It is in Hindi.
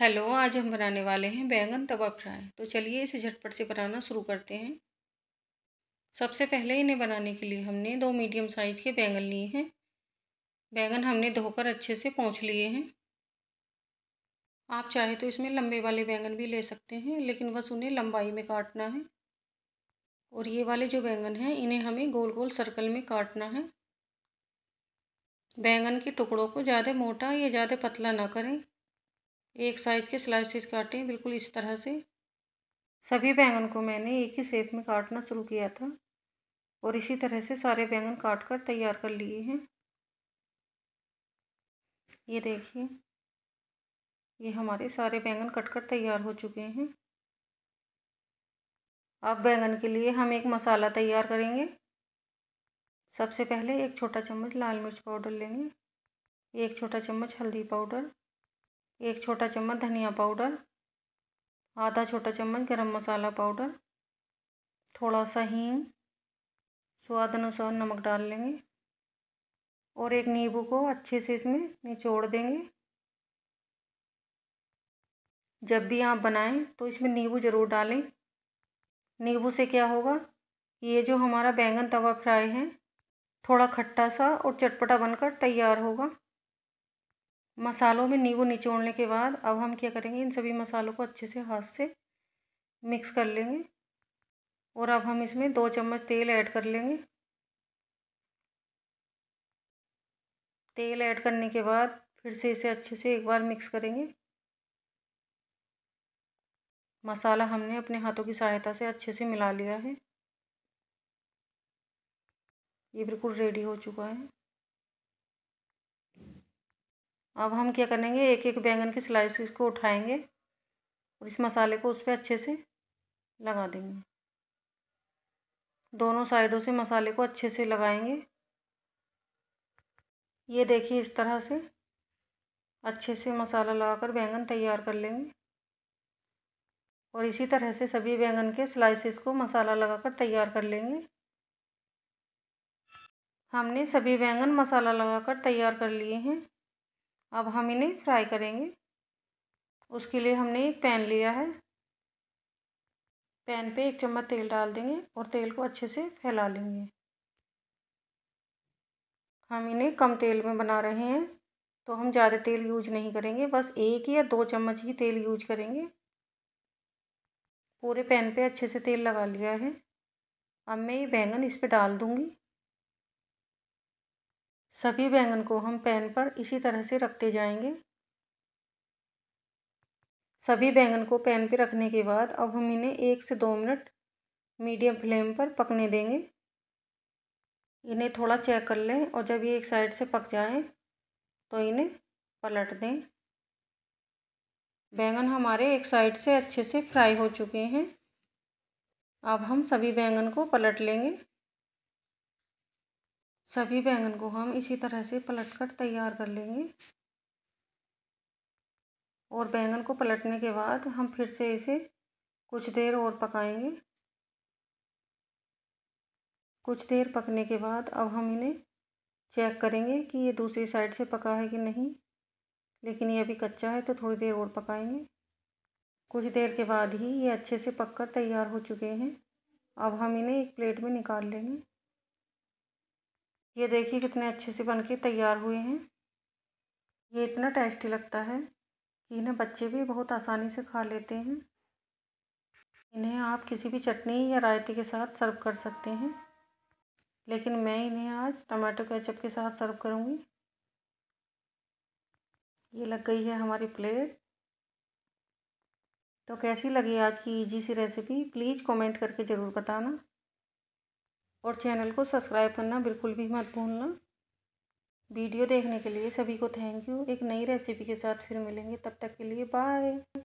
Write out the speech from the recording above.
हेलो आज हम बनाने वाले हैं बैंगन तवा फ्राई तो चलिए इसे झटपट से बनाना शुरू करते हैं सबसे पहले इन्हें बनाने के लिए हमने दो मीडियम साइज के बैंगन लिए हैं बैंगन हमने धोकर अच्छे से पहुँच लिए हैं आप चाहे तो इसमें लंबे वाले बैंगन भी ले सकते हैं लेकिन बस उन्हें लंबाई में काटना है और ये वाले जो बैंगन हैं इन्हें हमें गोल गोल सर्कल में काटना है बैंगन के टुकड़ों को ज़्यादा मोटा या ज़्यादा पतला ना करें एक साइज़ के स्लाइसिस हैं बिल्कुल इस तरह से सभी बैंगन को मैंने एक ही शेप में काटना शुरू किया था और इसी तरह से सारे बैंगन काट कर तैयार कर लिए हैं ये देखिए ये हमारे सारे बैंगन कट कर तैयार हो चुके हैं अब बैंगन के लिए हम एक मसाला तैयार करेंगे सबसे पहले एक छोटा चम्मच लाल मिर्च पाउडर लेंगे एक छोटा चम्मच हल्दी पाउडर एक छोटा चम्मच धनिया पाउडर आधा छोटा चम्मच गरम मसाला पाउडर थोड़ा सा हींग स्वाद अनुसार नमक डाल लेंगे और एक नींबू को अच्छे से इसमें निचोड़ देंगे जब भी आप बनाएं तो इसमें नींबू ज़रूर डालें नींबू से क्या होगा ये जो हमारा बैंगन तवा फ्राई है थोड़ा खट्टा सा और चटपटा बनकर तैयार होगा मसालों में नींबू निचोड़ने के बाद अब हम क्या करेंगे इन सभी मसालों को अच्छे से हाथ से मिक्स कर लेंगे और अब हम इसमें दो चम्मच तेल ऐड कर लेंगे तेल ऐड करने के बाद फिर से इसे अच्छे से एक बार मिक्स करेंगे मसाला हमने अपने हाथों की सहायता से अच्छे से मिला लिया है ये बिल्कुल रेडी हो चुका है अब हम क्या करेंगे एक एक बैंगन की स्लाइस को उठाएंगे और इस मसाले को उस पर अच्छे से लगा देंगे दोनों साइडों से मसाले को अच्छे से लगाएंगे ये देखिए इस तरह से अच्छे से मसाला लगाकर बैंगन तैयार कर लेंगे और इसी तरह से सभी बैंगन के स्लाइसेस को मसाला लगाकर तैयार कर लेंगे हमने सभी बैंगन मसाला लगाकर तैयार कर लिए हैं अब हम इन्हें फ्राई करेंगे उसके लिए हमने एक पैन लिया है पैन पे एक चम्मच तेल डाल देंगे और तेल को अच्छे से फैला लेंगे हम इन्हें कम तेल में बना रहे हैं तो हम ज़्यादा तेल यूज नहीं करेंगे बस एक या दो चम्मच ही तेल यूज करेंगे पूरे पैन पे अच्छे से तेल लगा लिया है अब मैं ये बैंगन इस पर डाल दूँगी सभी बैंगन को हम पैन पर इसी तरह से रखते जाएंगे सभी बैंगन को पैन पर रखने के बाद अब हम इन्हें एक से दो मिनट मीडियम फ्लेम पर पकने देंगे इन्हें थोड़ा चेक कर लें और जब ये एक साइड से पक जाएं तो इन्हें पलट दें बैंगन हमारे एक साइड से अच्छे से फ्राई हो चुके हैं अब हम सभी बैंगन को पलट लेंगे सभी बैंगन को हम इसी तरह से पलट कर तैयार कर लेंगे और बैंगन को पलटने के बाद हम फिर से इसे कुछ देर और पकाएंगे कुछ देर पकने के बाद अब हम इन्हें चेक करेंगे कि ये दूसरी साइड से पका है कि नहीं लेकिन ये अभी कच्चा है तो थोड़ी देर और पकाएंगे कुछ देर के बाद ही ये अच्छे से पककर तैयार हो चुके हैं अब हम इन्हें एक प्लेट में निकाल लेंगे ये देखिए कितने अच्छे से बन के तैयार हुए हैं ये इतना टेस्टी लगता है कि इन्हें बच्चे भी बहुत आसानी से खा लेते हैं इन्हें आप किसी भी चटनी या रायते के साथ सर्व कर सकते हैं लेकिन मैं इन्हें आज टमाटो केचप के साथ सर्व करूँगी ये लग गई है हमारी प्लेट तो कैसी लगी आज की इजी सी रेसिपी प्लीज़ कमेंट करके ज़रूर बताना और चैनल को सब्सक्राइब करना बिल्कुल भी मत भूलना वीडियो देखने के लिए सभी को थैंक यू एक नई रेसिपी के साथ फिर मिलेंगे तब तक के लिए बाय